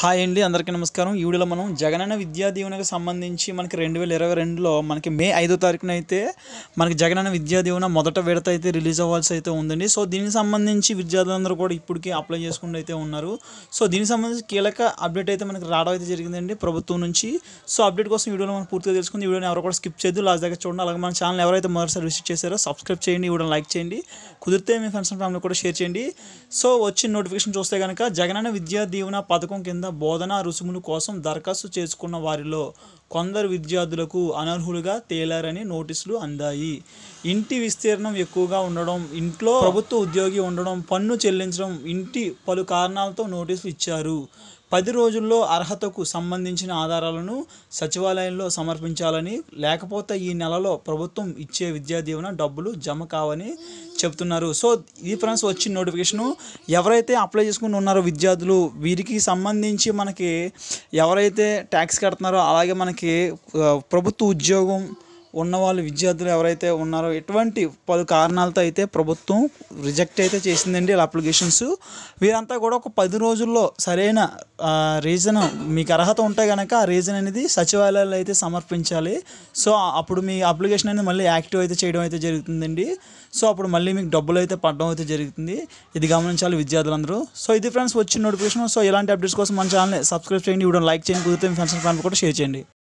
hi అండి అందరికీ నమస్కారం ఈ వీడియోలో మనం జగనన్న విద్యా దీవెనకు సంబంధించి మనకి రెండు వేల ఇరవై రెండులో మనకి మే ఐదో తారీఖున అయితే మనకి జగనన్న విద్యా దీవెన మొదట విడత అయితే రిలీజ్ అవ్వాల్సి అయితే ఉందండి సో దీనికి సంబంధించి విద్యార్థులందరూ కూడా ఇప్పటికీ అప్లై చేసుకుంటూ అయితే ఉన్నారు సో దీనికి సంబంధించి కీలక అప్డేట్ అయితే మనకి రావడం అయితే జరిగిందండి ప్రభుత్వం నుంచి సో అప్డేట్ కోసం వీడియోలో మనం పూర్తిగా తెలుసుకుంది వీడియోని ఎవరు కూడా స్కిప్ చేయదు లాస్ట్ దగ్గర చూడండి అలాగే మన ఛానల్ ఎవరైతే మరోసారి విజిట్ చేశారో సబ్స్క్రైబ్ చేయండి వీడియో లైక్ చేయండి కుదిరితే మీ ఫ్రెండ్స్ అండ్ ఫ్యామిలీ కూడా షేర్ చేయండి సో వచ్చిన నోటిఫికేషన్ చూస్తే కనుక జగనన్న విద్యా దీవెన పథకం కింద బోధనా రుసుముల కోసం దరఖాస్తు చేసుకున్న వారిలో కొందరు విద్యార్థులకు అనర్హులుగా తేలారని నోటీసులు అందాయి ఇంటి విస్తీర్ణం ఎక్కువగా ఉండడం ఇంట్లో ప్రభుత్వ ఉద్యోగి ఉండడం పన్ను చెల్లించడం ఇంటి పలు కారణాలతో నోటీసులు ఇచ్చారు పది రోజుల్లో అర్హతకు సంబంధించిన ఆధారాలను సచివాలయంలో సమర్పించాలని లేకపోతే ఈ నెలలో ప్రభుత్వం ఇచ్చే విద్యా దీవెన డబ్బులు జమ కావని చెప్తున్నారు సో ఈ ఫ్రెండ్స్ వచ్చిన నోటిఫికేషను ఎవరైతే అప్లై చేసుకుని ఉన్నారో విద్యార్థులు వీరికి సంబంధించి మనకి ఎవరైతే ట్యాక్స్ కడుతున్నారో అలాగే మనకి ప్రభుత్వ ఉద్యోగం ఉన్నవాళ్ళు విద్యార్థులు ఎవరైతే ఉన్నారో ఎటువంటి పలు కారణాలతో అయితే ప్రభుత్వం రిజెక్ట్ అయితే చేసిందండి అప్లికేషన్స్ వీరంతా కూడా ఒక పది రోజుల్లో సరైన రీజన్ మీకు అర్హత ఉంటే కనుక ఆ రీజన్ అనేది సచివాలయాలు అయితే సమర్పించాలి సో అప్పుడు మీ అప్లికేషన్ అనేది మళ్ళీ యాక్టివ్ అయితే చేయడం అయితే జరుగుతుందండి సో అప్పుడు మళ్ళీ మీకు డబ్బులు అయితే పడడం అయితే జరుగుతుంది ఇది గమనించాలి విద్యార్థులందరూ సో ఇది ఫ్రెండ్స్ వచ్చిన నోటిఫికేషన్ సో ఇలాంటి అప్డేట్స్ కోసం మన ఛానల్ సబ్స్క్రైబ్ చేయండి ఇవ్వడం లైక్ చేయండి కుదిరితే ఫ్రెండ్స్ ఫ్యామిలీ కూడా షేర్ చేయండి